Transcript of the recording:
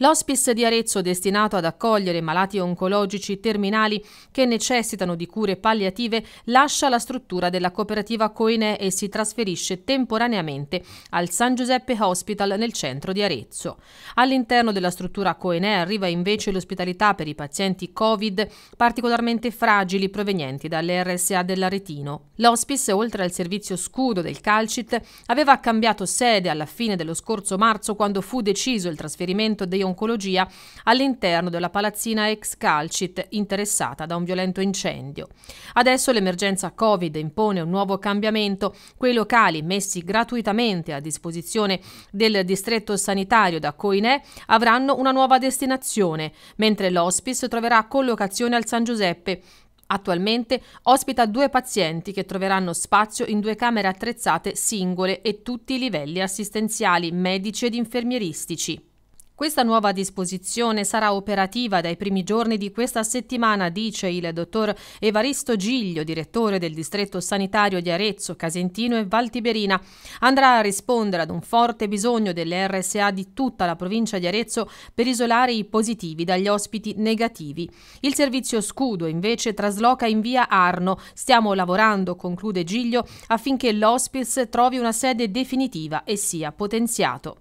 L'hospice di Arezzo, destinato ad accogliere malati oncologici terminali che necessitano di cure palliative, lascia la struttura della cooperativa Coine e si trasferisce temporaneamente al San Giuseppe Hospital nel centro di Arezzo. All'interno della struttura Coine arriva invece l'ospitalità per i pazienti Covid particolarmente fragili provenienti dalle RSA dell'Aretino. L'hospice, oltre al servizio scudo del Calcit, aveva cambiato sede alla fine dello scorso marzo quando fu deciso il trasferimento dei oncologia all'interno della palazzina ex Calcit interessata da un violento incendio. Adesso l'emergenza Covid impone un nuovo cambiamento. Quei locali messi gratuitamente a disposizione del distretto sanitario da Coinè avranno una nuova destinazione, mentre l'hospice troverà collocazione al San Giuseppe Attualmente ospita due pazienti che troveranno spazio in due camere attrezzate singole e tutti i livelli assistenziali, medici ed infermieristici. Questa nuova disposizione sarà operativa dai primi giorni di questa settimana, dice il dottor Evaristo Giglio, direttore del distretto sanitario di Arezzo, Casentino e Valtiberina. Andrà a rispondere ad un forte bisogno delle RSA di tutta la provincia di Arezzo per isolare i positivi dagli ospiti negativi. Il servizio scudo invece trasloca in via Arno. Stiamo lavorando, conclude Giglio, affinché l'hospice trovi una sede definitiva e sia potenziato.